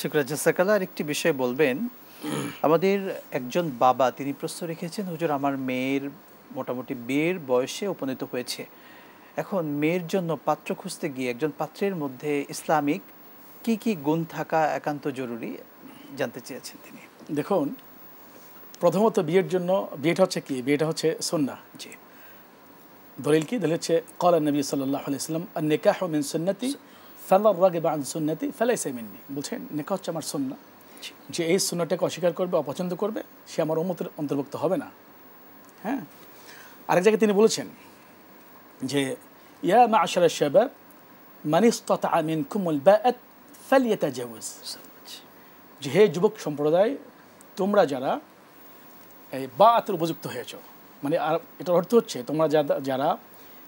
শুক্রা জাসাকালা আর একটি বিষয় বলবেন আমাদের একজন বাবা তিনি প্রশ্ন রেখেছেন হুজুর আমার মেয়ের মোটামুটি বিয়ের বয়সে উপনীত হয়েছে এখন মেয়ের জন্য পাত্র খুঁজতে গিয়ে একজন পাত্রের মধ্যে ইসলামিক কি কি গুণ থাকা একান্ত জরুরি জানতে চেয়েছেন তিনি দেখুন প্রথমত বিয়ের জন্য বিয়েটা হচ্ছে কি বিয়েটা হচ্ছে সন্না জি দলিল কি দলিল হচ্ছে কলা নবী সাল্লাহ আর নেকাহ মিন সন্নাতি ফেলার রাগে বা সুন্নাতি ফেলাই সেমিননি বলছেন নেকা হচ্ছে আমার সুন্না যে এই সুন্নাটাকে অস্বীকার করবে অপছন্দ করবে সে আমার অমতের অন্তর্ভুক্ত হবে না হ্যাঁ আরেক জায়গায় তিনি বলেছেন যে ইয়া মা আশার মানিস তথা আমিন কুমল ব্যাত ফালিয়াতা জাউজ যে হে যুবক সম্প্রদায় তোমরা যারা এই আতের উপযুক্ত হয়েছ মানে আর এটার অর্থ হচ্ছে তোমরা যারা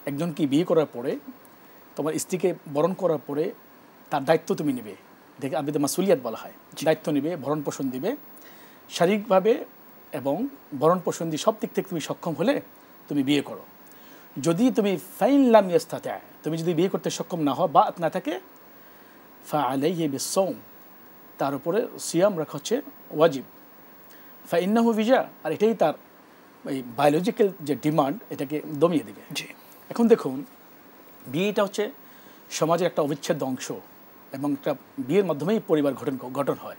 একজনকে বিয়ে করার পরে তোমার স্ত্রীকে বরণ করার পরে তার দায়িত্ব তুমি নেবে দেখে আবিদে মাসুলিয়াত বলা হয় দায়িত্ব নেবে ভরণ পোষণ দিবে শারীরিকভাবে এবং ভরণ পোষণ দিয়ে সব দিক থেকে তুমি সক্ষম হলে তুমি বিয়ে করো যদি তুমি ফাইন ফাইনলাম ইয়াস্তাতে তুমি যদি বিয়ে করতে সক্ষম না হও বা না থাকে ফা আলাই ইয়ে বিসম তার উপরে সিয়াম রাখা হচ্ছে ওয়াজিব ফা ইন্নাহু ভিজা আর এটাই তার এই বায়োলজিক্যাল যে ডিমান্ড এটাকে দমিয়ে দেবে এখন দেখুন বিয়েটা হচ্ছে সমাজের একটা অবিচ্ছেদ্য অংশ এবং একটা বিয়ের মাধ্যমেই পরিবার গঠন গঠন হয়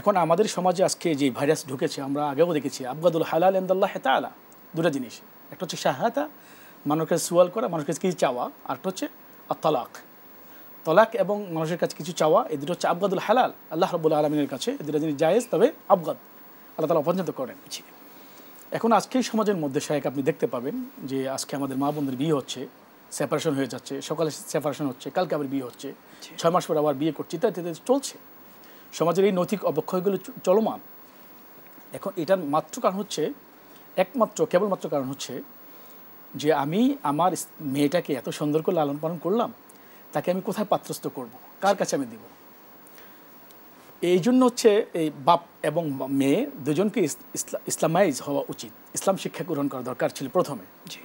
এখন আমাদের সমাজে আজকে যে ভাইরাস ঢুকেছে আমরা আগেও দেখেছি আবগাদুল হালাল এন্দাল্লাহ আলা দুটো জিনিস একটা হচ্ছে মানুষের মানুষকে সুয়াল করা মানুষের কাছে কিছু চাওয়া আরেকটা হচ্ছে আর তলাক এবং মানুষের কাছে কিছু চাওয়া এই দুটো হচ্ছে আবগাদুল হালাল আল্লাহ রবুল আলমিনের কাছে এ দুটো জিনিস জায়েজ তবে আবগাদ আল্লাহ তালা অপছন্দ করেন এখন আজকেই সমাজের মধ্যে শাহেক আপনি দেখতে পাবেন যে আজকে আমাদের মা বোনদের বিয়ে হচ্ছে সেপারেশন হয়ে যাচ্ছে সকালে সেপারেশন হচ্ছে কালকে আবার বিয়ে হচ্ছে ছয় মাস পর আবার বিয়ে করছি তাই চলছে সমাজের এই নৈতিক অবক্ষয়গুলো চলমান এখন এটার মাত্র কারণ হচ্ছে একমাত্র কেবলমাত্র কারণ হচ্ছে যে আমি আমার মেয়েটাকে এত সুন্দর করে লালন পালন করলাম তাকে আমি কোথায় পাত্রস্থ করব কার কাছে আমি দেব এই জন্য হচ্ছে এই বাপ এবং মেয়ে দুজনকে ইসলামাইজ হওয়া উচিত ইসলাম শিক্ষা গ্রহণ করা দরকার ছিল প্রথমে জি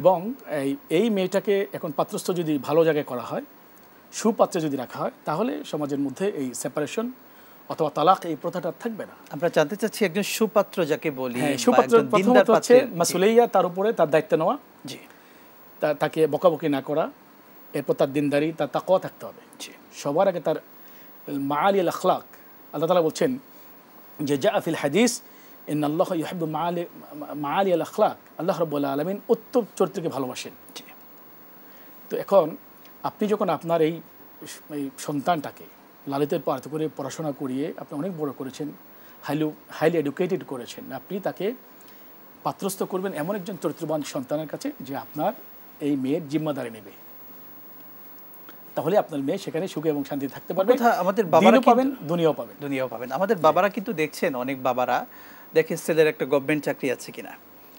এবং এই এই মেয়েটাকে এখন পাত্রস্থ যদি ভালো জায়গায় করা হয় সুপাত্রে যদি রাখা হয় তাহলে সমাজের মধ্যে এই সেপারেশন অথবা তালাক এই প্রথাটা থাকবে না আমরা জানতে চাচ্ছি একজন সুপাত্র যাকে বলি হ্যাঁ, সুপাত্র প্রথমত হচ্ছে মাসুলেইয়া তার উপরে তার দায়িত্ব নেওয়া জি তাকে বকাবকি না করা এরপর তার দিনদারি তার তাকও থাকতে হবে জি সবার আগে তার মা আলী আখলাক আল্লাহ তালা বলছেন যে জা আফিল হাদিস ইহাবু আল আখলাক আল্লাহ আলমিন উত্তম চরিত্রকে ভালোবাসেন তো এখন আপনি যখন আপনার এই সন্তানটাকে লালিতের পার্থ করে পড়াশোনা করিয়ে আপনি অনেক বড় করেছেন হাইলি হাইলি এডুকেটেড করেছেন আপনি তাকে পাত্রস্থ করবেন এমন একজন চরিত্রবান সন্তানের কাছে যে আপনার এই মেয়ের জিম্মাদারে নেবে তাহলে আপনার মেয়ে সেখানে সুখে এবং শান্তি থাকতে পারবে আমাদের বাবারা পাবেন দুনিয়াও পাবেন দুনিয়াও পাবেন আমাদের বাবারা কিন্তু দেখছেন অনেক বাবারা দেখে সেলের একটা গভর্নমেন্ট চাকরি আছে কিনা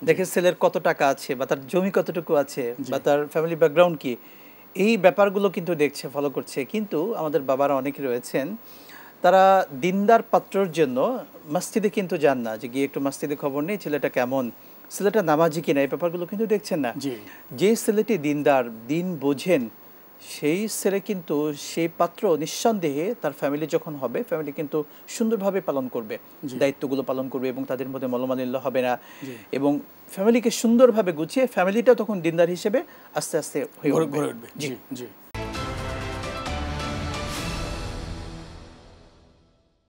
দেখে সেলের কত টাকা আছে বা তার জমি কতটুকু আছে বা তার ফ্যামিলি ব্যাকগ্রাউন্ড কি এই ব্যাপারগুলো কিন্তু দেখছে ফলো করছে কিন্তু আমাদের বাবারা অনেকে রয়েছেন তারা দিনদার পাত্রর জন্য মাস্তিদে কিন্তু যান না যে গিয়ে একটু মাস্তিদে খবর নেই ছেলেটা কেমন ছেলেটা নামাজি কিনা এই ব্যাপারগুলো কিন্তু দেখছেন না যে ছেলেটি দিনদার দিন বোঝেন সেই ছেলে কিন্তু সেই পাত্র নিঃসন্দেহে তার ফ্যামিলি যখন হবে ফ্যামিলি কিন্তু সুন্দরভাবে পালন করবে দায়িত্বগুলো পালন করবে এবং তাদের মধ্যে মলমালিল্য হবে না এবং ফ্যামিলিকে সুন্দরভাবে গুছিয়ে ফ্যামিলিটা তখন দিনদার হিসেবে আস্তে আস্তে হয়ে উঠবে জি জি